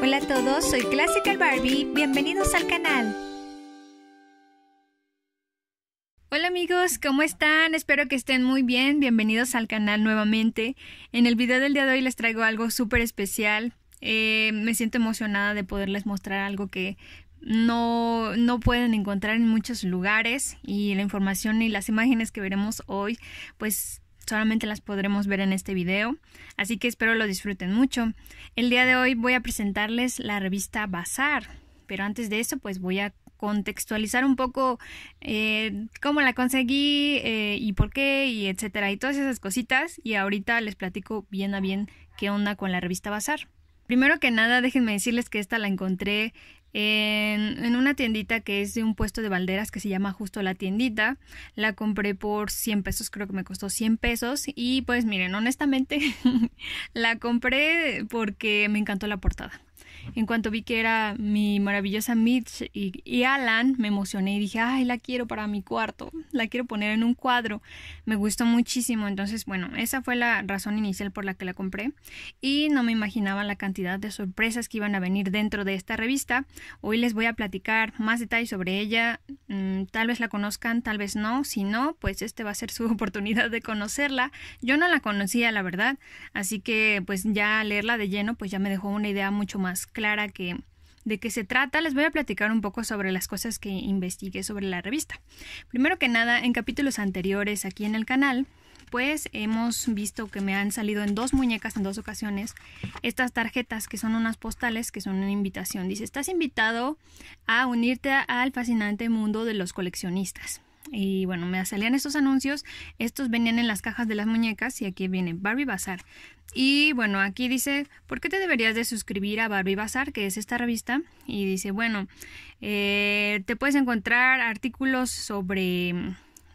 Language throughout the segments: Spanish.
Hola a todos, soy Classical Barbie, bienvenidos al canal. Hola amigos, ¿cómo están? Espero que estén muy bien, bienvenidos al canal nuevamente. En el video del día de hoy les traigo algo súper especial. Eh, me siento emocionada de poderles mostrar algo que no, no pueden encontrar en muchos lugares y la información y las imágenes que veremos hoy pues solamente las podremos ver en este video, así que espero lo disfruten mucho. El día de hoy voy a presentarles la revista Bazar, pero antes de eso pues voy a contextualizar un poco eh, cómo la conseguí eh, y por qué y etcétera y todas esas cositas y ahorita les platico bien a bien qué onda con la revista Bazar. Primero que nada, déjenme decirles que esta la encontré en, una tiendita que es de un puesto de balderas que se llama justo la tiendita. La compré por 100 pesos, creo que me costó 100 pesos. Y pues miren, honestamente, la compré porque me encantó la portada. En cuanto vi que era mi maravillosa Mitch y, Alan, me emocioné y dije, ay, la quiero para mi cuarto, la quiero poner en un cuadro. Me gustó muchísimo, entonces, bueno, esa fue la razón inicial por la que la compré y no me imaginaba la cantidad de sorpresas que iban a venir dentro de esta revista. Hoy les voy a platicar más detalles sobre ella, mm, tal vez la conozcan, tal vez no, si no, pues este va a ser su oportunidad de conocerla. Yo no la conocía, la verdad, así que pues ya leerla de lleno, pues ya me dejó una idea mucho más clara clara que, de qué se trata, les voy a platicar un poco sobre las cosas que investigué sobre la revista. Primero que nada, en capítulos anteriores aquí en el canal, pues hemos visto que me han salido en dos muñecas en dos ocasiones estas tarjetas que son unas postales que son una invitación. Dice, estás invitado a unirte al fascinante mundo de los coleccionistas. Y bueno, me salían estos anuncios, estos venían en las cajas de las muñecas y aquí viene Barbie Bazar, y bueno, aquí dice, ¿por qué te deberías de suscribir a Barbie Bazar, que es esta revista? Y dice, bueno, eh, te puedes encontrar artículos sobre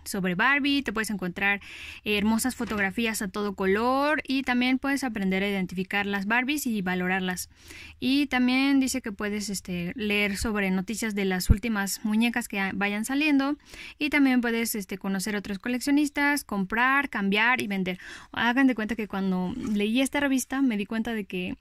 sobre Barbie, te puedes encontrar hermosas fotografías a todo color y también puedes aprender a identificar las Barbies y valorarlas. Y también dice que puedes este, leer sobre noticias de las últimas muñecas que vayan saliendo y también puedes este, conocer otros coleccionistas, comprar, cambiar y vender. Hagan de cuenta que cuando leí esta revista me di cuenta de que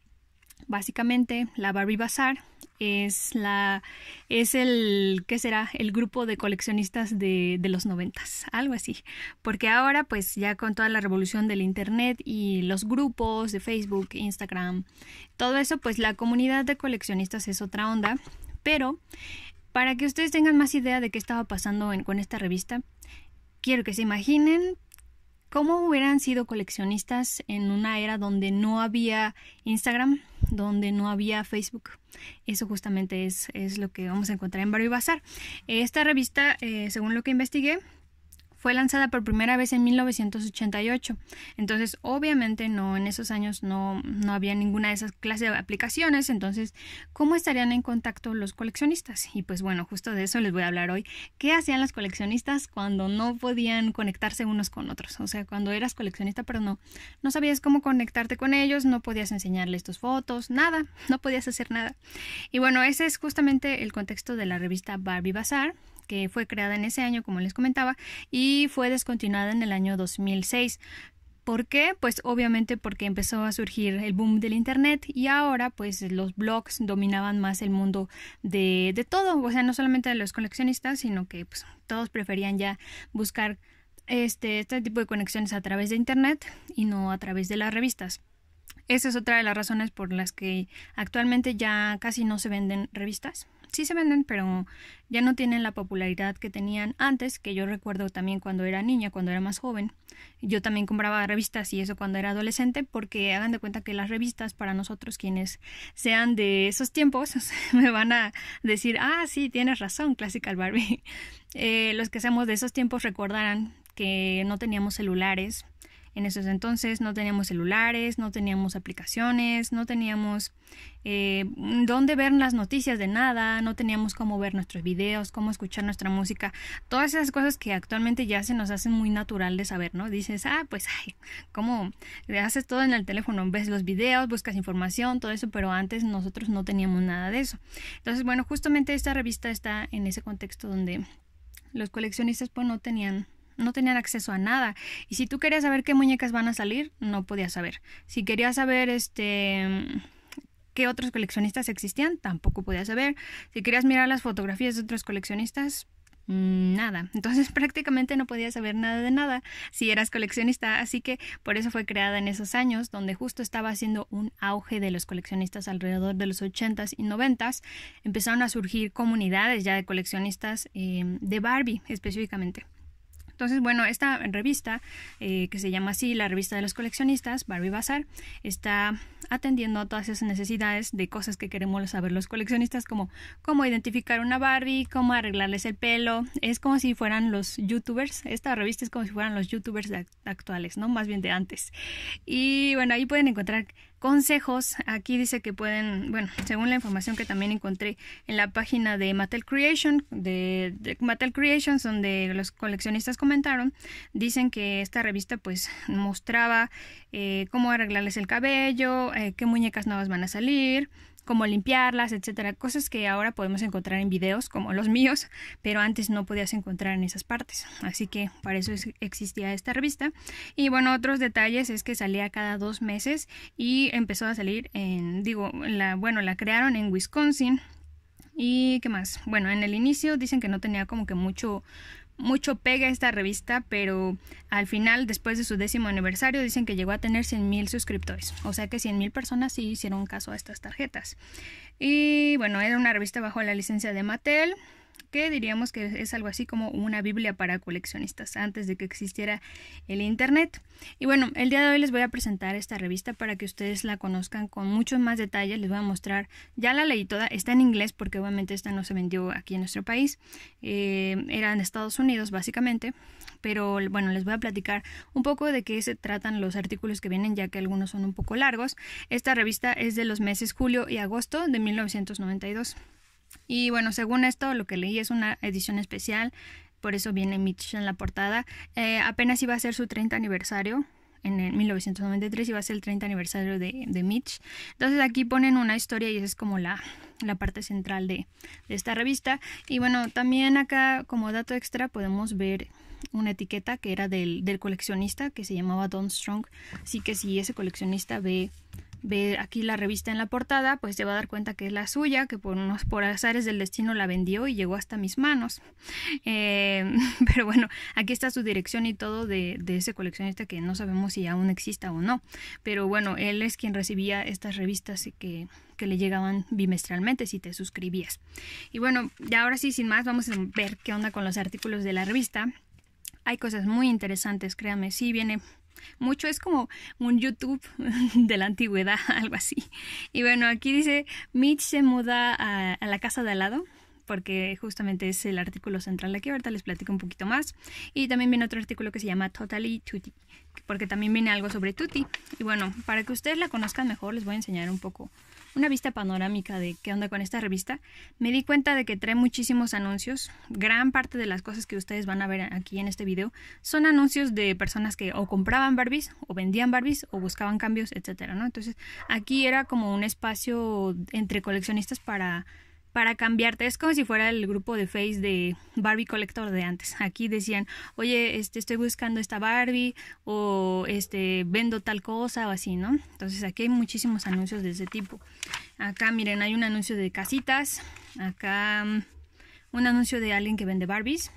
Básicamente, la Barbie Bazaar es la es el qué será el grupo de coleccionistas de, de los noventas algo así porque ahora pues ya con toda la revolución del internet y los grupos de Facebook Instagram todo eso pues la comunidad de coleccionistas es otra onda pero para que ustedes tengan más idea de qué estaba pasando con esta revista quiero que se imaginen ¿Cómo hubieran sido coleccionistas en una era donde no había Instagram, donde no había Facebook? Eso justamente es, es lo que vamos a encontrar en Barrio Bazar. Esta revista, eh, según lo que investigué, fue lanzada por primera vez en 1988. Entonces, obviamente no en esos años no, había ninguna de esas clases de aplicaciones, entonces, ¿cómo estarían en contacto los coleccionistas? Y pues bueno, justo de eso les voy a hablar hoy. ¿Qué hacían los coleccionistas cuando no podían conectarse unos con otros? O sea, cuando eras coleccionista, pero no no sabías cómo conectarte con ellos, no podías enseñarles tus fotos, nada, no podías hacer nada. Y bueno, ese es justamente el contexto de la revista Barbie Bazaar, que fue creada en ese año, como les comentaba, y fue descontinuada en el año 2006. ¿Por qué? Pues obviamente porque empezó a surgir el boom del Internet y ahora pues los blogs dominaban más el mundo de, todo, o sea, no solamente de los coleccionistas, sino que pues, todos preferían ya buscar este, este tipo de conexiones a través de Internet y no a través de las revistas. Esa es otra de las razones por las que actualmente ya casi no se venden revistas, sí se venden, pero ya no tienen la popularidad que tenían antes, que yo recuerdo también cuando era niña, cuando era más joven. Yo también compraba revistas y eso cuando era adolescente, porque hagan de cuenta que las revistas para nosotros quienes sean de esos tiempos me van a decir, ah, sí, tienes razón, Classical Barbie. Eh, los que seamos de esos tiempos recordarán que no teníamos celulares, en esos entonces no teníamos celulares, no teníamos aplicaciones, no teníamos eh, dónde ver las noticias de nada, no teníamos cómo ver nuestros videos, cómo escuchar nuestra música, todas esas cosas que actualmente ya se nos hacen muy natural de saber, ¿no? Dices, ah, pues, ay, ¿cómo haces todo en el teléfono? Ves los videos, buscas información, todo eso, pero antes nosotros no teníamos nada de eso. Entonces, bueno, justamente esta revista está en ese contexto donde los coleccionistas pues no tenían no tenían acceso a nada. Y si tú querías saber qué muñecas van a salir, no podías saber. Si querías saber este qué otros coleccionistas existían, tampoco podías saber. Si querías mirar las fotografías de otros coleccionistas, mm, nada. Entonces prácticamente no podías saber nada de nada si eras coleccionista, así que por eso fue creada en esos años donde justo estaba haciendo un auge de los coleccionistas alrededor de los 80s y 90s. Empezaron a surgir comunidades ya de coleccionistas eh, de Barbie específicamente. Entonces, bueno, esta revista, eh, que se llama así, la revista de los coleccionistas, Barbie Bazaar, está atendiendo a todas esas necesidades de cosas que queremos saber los coleccionistas, como cómo identificar una Barbie, cómo arreglarles el pelo. Es como si fueran los youtubers. Esta revista es como si fueran los youtubers actuales, ¿no? Más bien de antes. Y bueno, ahí pueden encontrar consejos. Aquí dice que pueden, bueno, según la información que también encontré en la página de Mattel Creation, de, Creations, donde los coleccionistas comentaron, dicen que esta revista pues mostraba eh, cómo arreglarles el cabello, eh, qué muñecas nuevas van a salir, como limpiarlas, etcétera, cosas que ahora podemos encontrar en videos como los míos, pero antes no podías encontrar en esas partes. Así que para eso existía esta revista. Y bueno, otros detalles es que salía cada dos meses y empezó a salir en, digo, la, bueno, la crearon en Wisconsin. ¿Y qué más? Bueno, en el inicio dicen que no tenía como que mucho mucho pega esta revista, pero al final, después de su décimo aniversario, dicen que llegó a tener 100.000 mil suscriptores. O sea que 100.000 personas sí hicieron caso a estas tarjetas. Y bueno, era una revista bajo la licencia de Mattel que diríamos que es algo así como una Biblia para coleccionistas antes de que existiera el Internet. Y bueno, el día de hoy les voy a presentar esta revista para que ustedes la conozcan con mucho más detalle. Les voy a mostrar, ya la leí toda, está en inglés porque obviamente esta no se vendió aquí en nuestro país, eh, era en Estados Unidos básicamente, pero bueno, les voy a platicar un poco de qué se tratan los artículos que vienen ya que algunos son un poco largos. Esta revista es de los meses julio y agosto de 1992. Y bueno, según esto, lo que leí es una edición especial, por eso viene Mitch en la portada. Eh, apenas iba a ser su 30 aniversario, en 1993 iba a ser el 30 aniversario de, Mitch. Entonces aquí ponen una historia y esa es como la, la parte central de, esta revista. Y bueno, también acá como dato extra podemos ver una etiqueta que era del, del coleccionista que se llamaba Don Strong. Así que si ese coleccionista ve ve aquí la revista en la portada, pues se va a dar cuenta que es la suya, que por unos por azares del destino la vendió y llegó hasta mis manos. Em, pero bueno, aquí está su dirección y todo de, ese coleccionista que no sabemos si aún exista o no. Pero bueno, él es quien recibía estas revistas que, que le llegaban bimestralmente si te suscribías. Y bueno, ya ahora sí, sin más, vamos a ver qué onda con los artículos de la revista. Hay cosas muy interesantes, créame, sí viene mucho es como un YouTube de la antigüedad, algo así. Y bueno, aquí dice, Mitch se muda a, la casa de al lado, porque justamente es el artículo central de aquí. Ahorita les platico un poquito más. Y también viene otro artículo que se llama Totally Tutti, porque también viene algo sobre Tutti. Y bueno, para que ustedes la conozcan mejor, les voy a enseñar un poco una vista panorámica de qué onda con esta revista, me di cuenta de que trae muchísimos anuncios. Gran parte de las cosas que ustedes van a ver aquí en este video son anuncios de personas que o compraban Barbies, o vendían Barbies, o buscaban cambios, etcétera, ¿no? Entonces, aquí era como un espacio entre coleccionistas para para cambiarte. Es como si fuera el grupo de Face de Barbie Collector de antes. Aquí decían, oye, este, estoy buscando esta Barbie o este, vendo tal cosa o así, ¿no? Entonces aquí hay muchísimos anuncios de ese tipo. Acá miren, hay un anuncio de casitas. Acá mm, un anuncio de alguien que vende Barbies.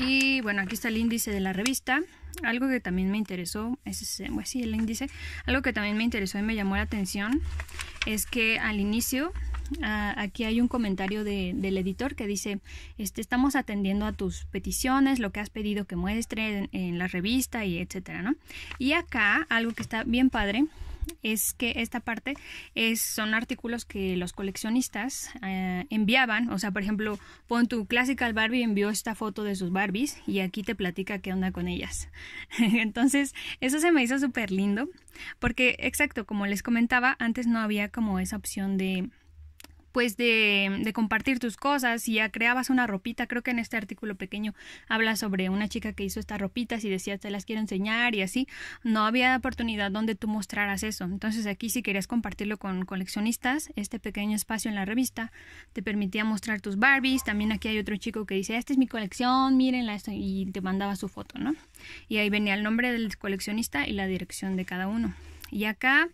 Y bueno, aquí está el índice de la revista. Algo que también me interesó, ese es, el índice. Algo que también me interesó y me llamó la atención es que al inicio Ah, aquí hay un comentario del editor que dice, este, estamos atendiendo a tus peticiones, lo que has pedido que muestre en, la revista y etcétera, ¿no? Y acá algo que está bien padre es que esta parte es, son artículos que los coleccionistas eh, enviaban. O sea, por ejemplo, pon tu Classical Barbie envió esta foto de sus Barbies y aquí te platica qué onda con ellas. Entonces, eso se me hizo súper lindo porque, exacto, como les comentaba, antes no había como esa opción de pues de, de, compartir tus cosas y ya creabas una ropita, creo que en este artículo pequeño habla sobre una chica que hizo estas ropitas y decía te las quiero enseñar y así, no había oportunidad donde tú mostraras eso, entonces aquí si querías compartirlo con coleccionistas, este pequeño espacio en la revista te permitía mostrar tus Barbies, también aquí hay otro chico que dice, esta es mi colección, mírenla y te mandaba su foto, ¿no? Y ahí venía el nombre del coleccionista y la dirección de cada uno. Y acá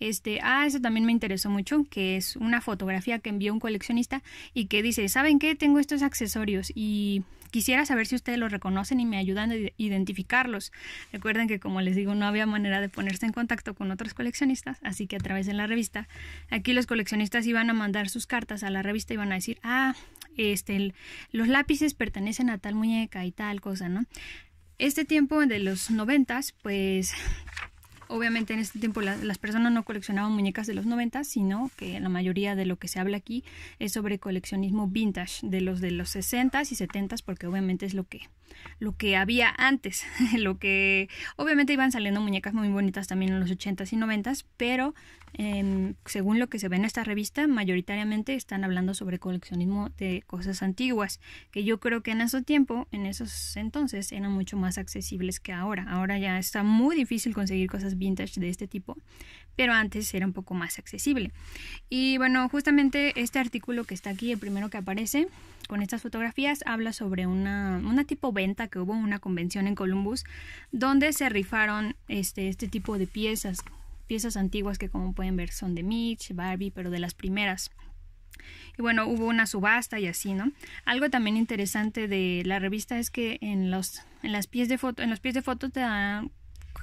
este, ah, eso también me interesó mucho, que es una fotografía que envió un coleccionista y que dice, ¿saben qué? Tengo estos accesorios y quisiera saber si ustedes los reconocen y me ayudan a identificarlos. Recuerden que como les digo, no había manera de ponerse en contacto con otros coleccionistas, así que a través de la revista, aquí los coleccionistas iban a mandar sus cartas a la revista y iban a decir, ah, este, los lápices pertenecen a tal muñeca y tal cosa, ¿no? Este tiempo de los noventas, pues Obviamente en este tiempo las personas no coleccionaban muñecas de los 90, sino que la mayoría de lo que se habla aquí es sobre coleccionismo vintage de los de los 60s y 70s, porque obviamente es lo que lo que había antes, lo que obviamente iban saliendo muñecas muy bonitas también en los 80s y 90s, pero em, según lo que se ve en esta revista, mayoritariamente están hablando sobre coleccionismo de cosas antiguas, que yo creo que en ese tiempo, en esos entonces, eran mucho más accesibles que ahora. Ahora ya está muy difícil conseguir cosas vintage de este tipo, pero antes era un poco más accesible. Y bueno, justamente este artículo que está aquí, el primero que aparece con estas fotografías, habla sobre una, una tipo venta que hubo en una convención en Columbus, donde se rifaron este, este tipo de piezas, piezas antiguas que como pueden ver son de Mitch, Barbie, pero de las primeras. Y bueno, hubo una subasta y así, ¿no? Algo también interesante de la revista es que en los, en las pies de foto, en los pies de foto te dan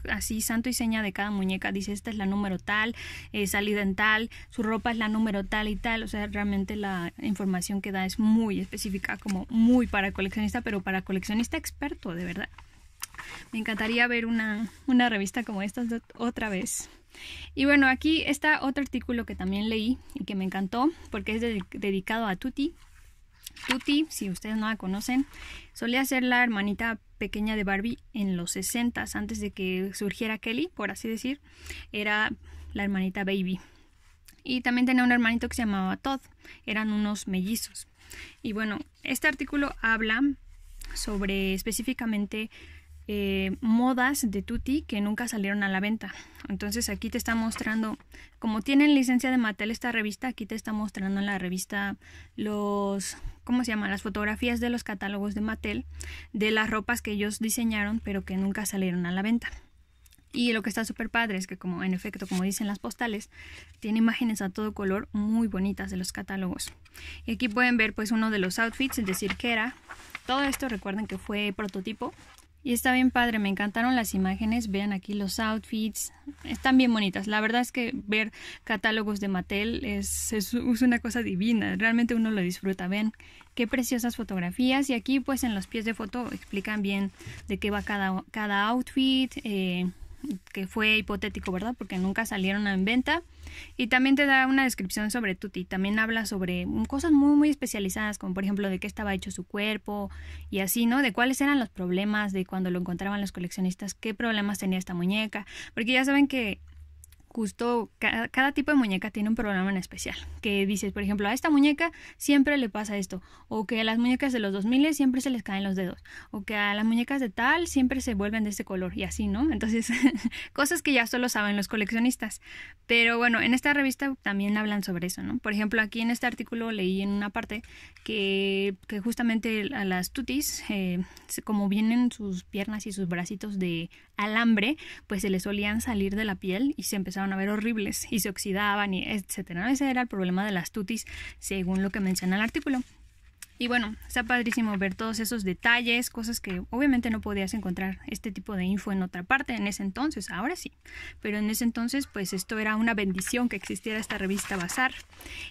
así santo y seña de cada muñeca. Dice, esta es la número tal, eh, salida en tal, su ropa es la número tal y tal. O sea, realmente la información que da es muy específica, como muy para coleccionista, pero para coleccionista experto, de verdad. Me encantaría ver una, revista como esta otra vez. Y bueno, aquí está otro artículo que también leí y que me encantó porque es dedicado a Tuti. Tuti, si ustedes no la conocen, solía ser la hermanita pequeña de Barbie en los 60, antes de que surgiera Kelly, por así decir, era la hermanita Baby. Y también tenía un hermanito que se llamaba Todd, eran unos mellizos. Y bueno, este artículo habla sobre específicamente eh, modas de Tutti que nunca salieron a la venta. Entonces aquí te está mostrando, como tienen licencia de Mattel esta revista, aquí te está mostrando en la revista los, ¿cómo se llaman Las fotografías de los catálogos de Mattel, de las ropas que ellos diseñaron pero que nunca salieron a la venta. Y lo que está súper padre es que como en efecto, como dicen las postales, tiene imágenes a todo color muy bonitas de los catálogos. Y aquí pueden ver pues uno de los outfits es decir, que era Todo esto recuerden que fue prototipo, y está bien padre, me encantaron las imágenes, vean aquí los outfits, están bien bonitas. La verdad es que ver catálogos de Mattel es, es, una cosa divina, realmente uno lo disfruta. Vean qué preciosas fotografías y aquí pues en los pies de foto explican bien de qué va cada, cada outfit, eh, que fue hipotético, ¿verdad? Porque nunca salieron en venta. Y también te da una descripción sobre Tuti. También habla sobre mm, cosas muy, muy especializadas, como por ejemplo de qué estaba hecho su cuerpo y así, ¿no? De cuáles eran los problemas de cuando lo encontraban los coleccionistas, qué problemas tenía esta muñeca. Porque ya saben que justo cada, tipo de muñeca tiene un programa en especial, que dices, por ejemplo, a esta muñeca siempre le pasa esto, o que a las muñecas de los 2000 siempre se les caen los dedos, o que a las muñecas de tal siempre se vuelven de este color, y así, ¿no? Entonces, cosas que ya solo saben los coleccionistas. Pero bueno, en esta revista también hablan sobre eso, ¿no? Por ejemplo, aquí en este artículo leí en una parte que, justamente a las tutis, eh, como vienen sus piernas y sus bracitos de alambre, pues se le solían salir de la piel y se empezaban a ver horribles y se oxidaban y etcétera. Ese era el problema de las tutis, según lo que menciona el artículo. Y bueno, está padrísimo ver todos esos detalles, cosas que obviamente no podías encontrar este tipo de info en otra parte en ese entonces, ahora sí. Pero en ese entonces, pues esto era una bendición que existiera esta revista Bazar.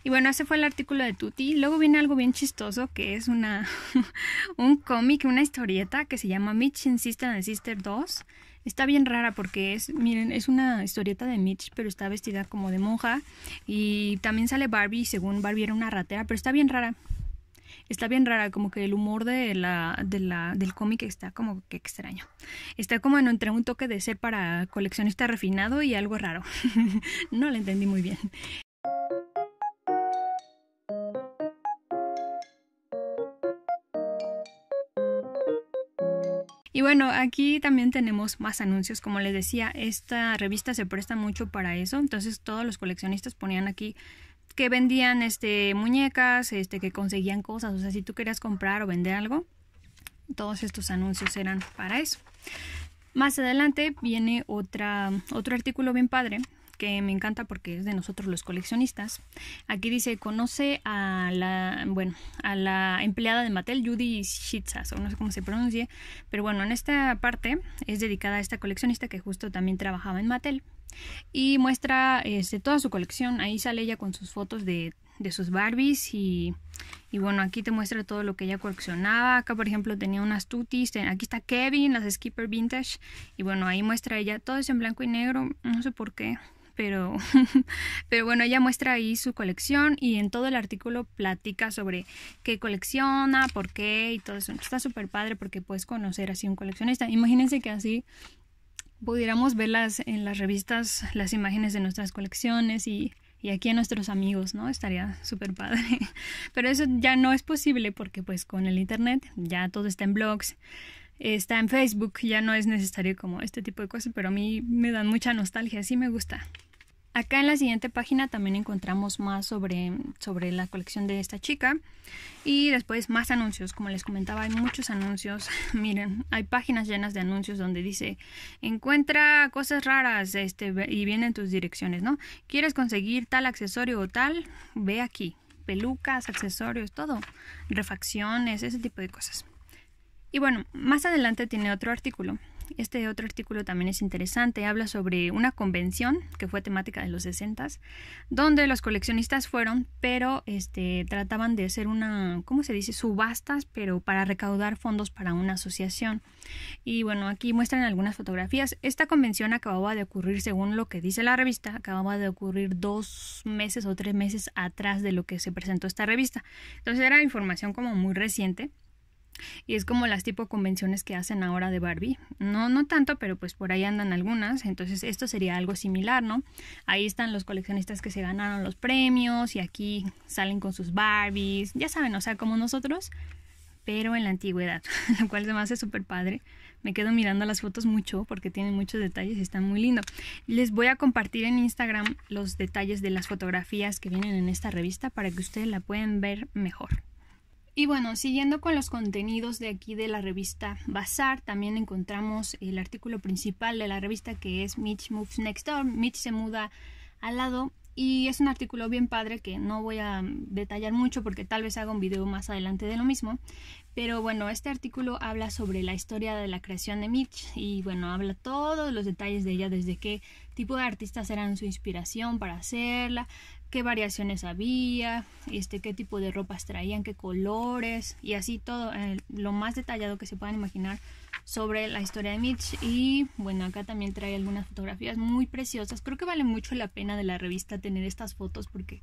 Y bueno, ese fue el artículo de Tuti. Luego viene algo bien chistoso que es una un cómic, una historieta que se llama Mitch and Sister and Sister 2 Está bien rara porque es, miren, es una historieta de Mitch, pero está vestida como de monja. Y también sale Barbie, según Barbie era una ratera, pero está bien rara. Está bien rara, como que el humor de la, la, del cómic está como que extraño. Está como entre un toque de ser para coleccionista refinado y algo raro. no lo entendí muy bien. Y bueno, aquí también tenemos más anuncios, como les decía, esta revista se presta mucho para eso, entonces todos los coleccionistas ponían aquí que vendían este muñecas, este que conseguían cosas, o sea, si tú querías comprar o vender algo, todos estos anuncios eran para eso. Más adelante viene otra, otro artículo bien padre que me encanta porque es de nosotros los coleccionistas. Aquí dice, conoce a la, bueno, a la empleada de Mattel, Judy Shitzas, o no sé cómo se pronuncie, pero bueno, en esta parte es dedicada a esta coleccionista que justo también trabajaba en Mattel y muestra este, toda su colección. Ahí sale ella con sus fotos de, de sus Barbies y, y, bueno, aquí te muestra todo lo que ella coleccionaba. Acá, por ejemplo, tenía unas tutis. Aquí está Kevin, las Skipper Vintage. Y bueno, ahí muestra ella todo es en blanco y negro. No sé por qué pero, pero bueno, ella muestra ahí su colección y en todo el artículo platica sobre qué colecciona, por qué y todo eso. Está súper padre porque puedes conocer así un coleccionista. Imagínense que así pudiéramos verlas en las revistas, las imágenes de nuestras colecciones y, y aquí a nuestros amigos, ¿no? Estaría súper padre. Pero eso ya no es posible porque pues con el Internet ya todo está en blogs, está en Facebook, ya no es necesario como este tipo de cosas, pero a mí me dan mucha nostalgia, así me gusta. Acá en la siguiente página también encontramos más sobre, sobre la colección de esta chica y después más anuncios. Como les comentaba, hay muchos anuncios. Miren, hay páginas llenas de anuncios donde dice encuentra cosas raras este, y vienen tus direcciones, ¿no? ¿Quieres conseguir tal accesorio o tal? Ve aquí. Pelucas, accesorios, todo. Refacciones, ese tipo de cosas. Y bueno, más adelante tiene otro artículo este otro artículo también es interesante, habla sobre una convención que fue temática de los 60 donde los coleccionistas fueron, pero este, trataban de hacer una, ¿cómo se dice? Subastas, pero para recaudar fondos para una asociación. Y bueno, aquí muestran algunas fotografías. Esta convención acababa de ocurrir, según lo que dice la revista, acababa de ocurrir dos meses o tres meses atrás de lo que se presentó esta revista. Entonces era información como muy reciente. Y es como las tipo convenciones que hacen ahora de Barbie. No, no tanto, pero pues por ahí andan algunas. Entonces esto sería algo similar, ¿no? Ahí están los coleccionistas que se ganaron los premios y aquí salen con sus Barbies. Ya saben, o sea, como nosotros, pero en la antigüedad, lo cual además es super súper padre. Me quedo mirando las fotos mucho porque tienen muchos detalles y están muy lindos Les voy a compartir en Instagram los detalles de las fotografías que vienen en esta revista para que ustedes la puedan ver mejor. Y bueno, siguiendo con los contenidos de aquí de la revista Bazar, también encontramos el artículo principal de la revista que es Mitch Moves Next Door. Mitch se muda al lado y es un artículo bien padre que no voy a detallar mucho porque tal vez haga un video más adelante de lo mismo. Pero bueno, este artículo habla sobre la historia de la creación de Mitch y bueno, habla todos los detalles de ella, desde qué tipo de artistas eran su inspiración para hacerla, qué variaciones había, este, qué tipo de ropas traían, qué colores y así todo, eh, lo más detallado que se puedan imaginar sobre la historia de Mitch y bueno, acá también trae algunas fotografías muy preciosas. Creo que vale mucho la pena de la revista tener estas fotos porque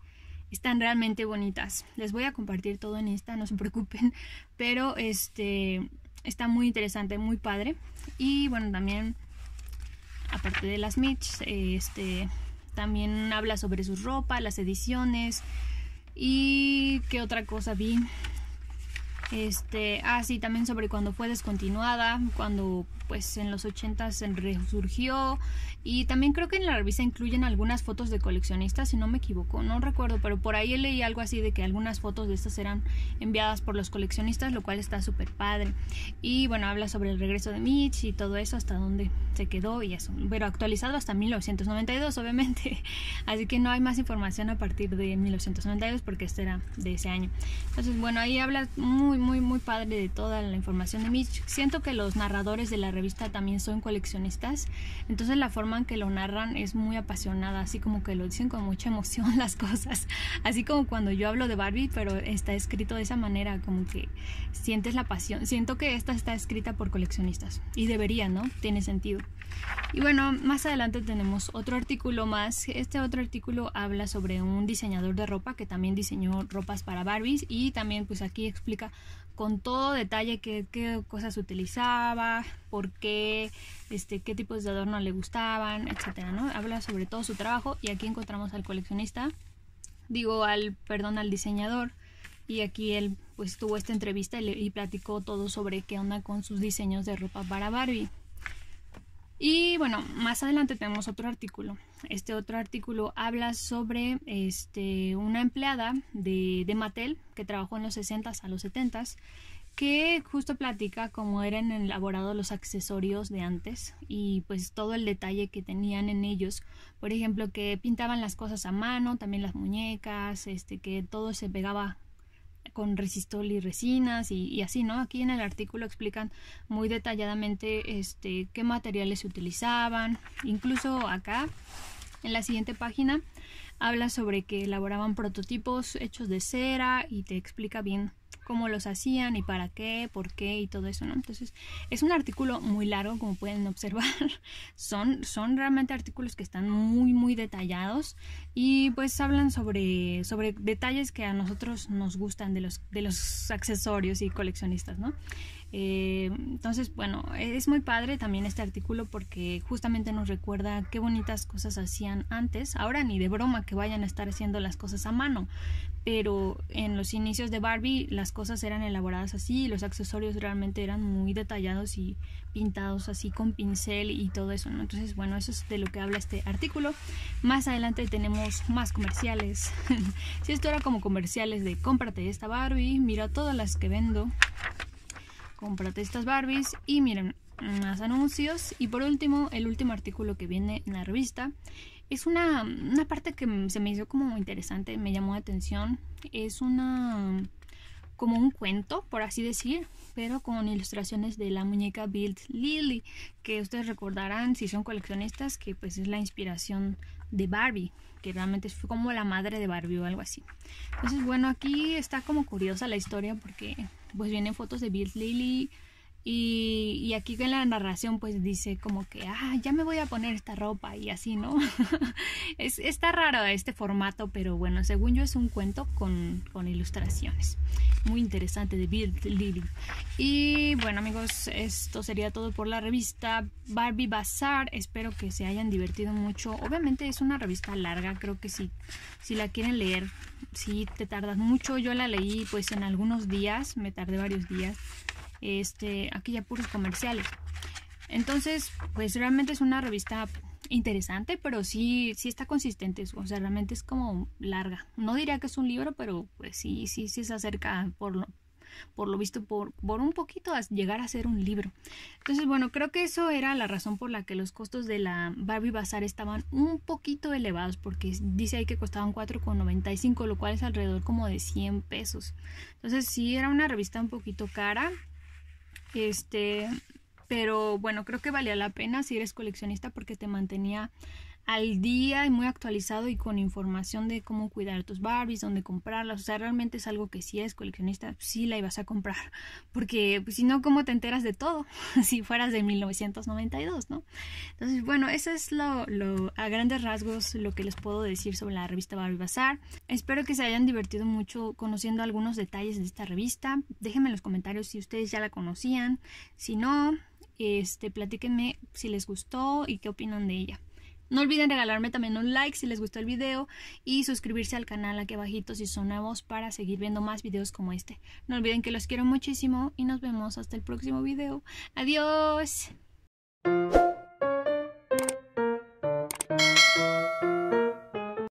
están realmente bonitas. Les voy a compartir todo en esta, no se preocupen, pero este está muy interesante, muy padre. Y bueno, también aparte de las Mitch, este también habla sobre su ropa, las ediciones y qué otra cosa vi. Este, ah, sí, también sobre cuando fue descontinuada, cuando pues en los 80 se resurgió y también creo que en la revista incluyen algunas fotos de coleccionistas, si no me equivoco, no recuerdo, pero por ahí leí algo así de que algunas fotos de estas eran enviadas por los coleccionistas, lo cual está súper padre. Y bueno, habla sobre el regreso de Mitch y todo eso, hasta dónde se quedó y eso, pero actualizado hasta 1992, obviamente, así que no hay más información a partir de 1992 porque este era de ese año. Entonces, bueno, ahí habla muy muy, muy, padre de toda la información de Mitch Siento que los narradores de la revista también son coleccionistas, entonces la forma en que lo narran es muy apasionada, así como que lo dicen con mucha emoción las cosas, así como cuando yo hablo de Barbie, pero está escrito de esa manera, como que sientes la pasión. Siento que esta está escrita por coleccionistas y debería, ¿no? Tiene sentido. Y bueno, más adelante tenemos otro artículo más. Este otro artículo habla sobre un diseñador de ropa que también diseñó ropas para Barbies y también pues aquí explica con todo detalle qué, cosas utilizaba, por qué, este, qué tipos de adorno le gustaban, etcétera, ¿no? Habla sobre todo su trabajo y aquí encontramos al coleccionista, digo al, perdón, al diseñador y aquí él pues tuvo esta entrevista y, y platicó todo sobre qué onda con sus diseños de ropa para Barbie. Y bueno, más adelante tenemos otro artículo. Este otro artículo habla sobre este, una empleada de, de Mattel que trabajó en los 60s a los 70s que justo platica cómo eran elaborados los accesorios de antes y pues todo el detalle que tenían en ellos. Por ejemplo, que pintaban las cosas a mano, también las muñecas, este, que todo se pegaba con resistol y resinas y, así, ¿no? Aquí en el artículo explican muy detalladamente este, qué materiales se utilizaban, incluso acá en la siguiente página habla sobre que elaboraban prototipos hechos de cera y te explica bien cómo los hacían y para qué, por qué y todo eso, ¿no? Entonces, es un artículo muy largo, como pueden observar. son, son realmente artículos que están muy, muy detallados y pues hablan sobre, sobre detalles que a nosotros nos gustan de los, de los accesorios y coleccionistas, ¿no? Eh, entonces, bueno, es muy padre también este artículo porque justamente nos recuerda qué bonitas cosas hacían antes. Ahora ni de broma que vayan a estar haciendo las cosas a mano pero en los inicios de Barbie las cosas eran elaboradas así, los accesorios realmente eran muy detallados y pintados así con pincel y todo eso, Entonces, bueno, eso es de lo que habla este artículo. Más adelante tenemos más comerciales. si esto era como comerciales de cómprate esta Barbie, mira todas las que vendo, cómprate estas Barbies y miren más anuncios. Y por último, el último artículo que viene en la revista es una, una parte que se me hizo como interesante, me llamó la atención. Es una como un cuento, por así decir, pero con ilustraciones de la muñeca Bilt Lily, que ustedes recordarán si son coleccionistas, que pues es la inspiración de Barbie, que realmente fue como la madre de Barbie o algo así. Entonces, bueno, aquí está como curiosa la historia porque pues vienen fotos de Bilt Lily, y, aquí en la narración pues dice como que, ah, ya me voy a poner esta ropa y así, ¿no? es, está raro este formato, pero bueno, según yo es un cuento con, ilustraciones. Muy interesante de Bill Y bueno amigos, esto sería todo por la revista Barbie Bazaar. Espero que se hayan divertido mucho. Obviamente es una revista larga, creo que sí. Si la quieren leer, si sí, te tardas mucho. Yo la leí pues en algunos días, me tardé varios días este, aquí ya puros comerciales. Entonces, pues realmente es una revista interesante, pero sí, sí está consistente. O sea, realmente es como larga. No diría que es un libro, pero pues sí, sí, sí se acerca por lo, por lo visto, por, por un poquito a llegar a ser un libro. Entonces, bueno, creo que eso era la razón por la que los costos de la Barbie Bazaar estaban un poquito elevados, porque dice ahí que costaban 4,95, lo cual es alrededor como de 100 pesos. Entonces, sí era una revista un poquito cara. Este, pero bueno, creo que valía la pena si eres coleccionista porque te mantenía al día y muy actualizado y con información de cómo cuidar tus Barbies, dónde comprarlas. O sea, realmente es algo que si es coleccionista, sí la ibas a comprar. Porque pues, si no, ¿cómo te enteras de todo? si fueras de 1992, ¿no? Entonces, bueno, eso es lo, a grandes rasgos lo que les puedo decir sobre la revista Barbie Bazaar. Espero que se hayan divertido mucho conociendo algunos detalles de esta revista. Déjenme en los comentarios si ustedes ya la conocían. Si no, este, platíquenme si les gustó y qué opinan de ella. No olviden regalarme también un like si les gustó el video y suscribirse al canal aquí abajito si son nuevos para seguir viendo más videos como este. No olviden que los quiero muchísimo y nos vemos hasta el próximo video. Adiós.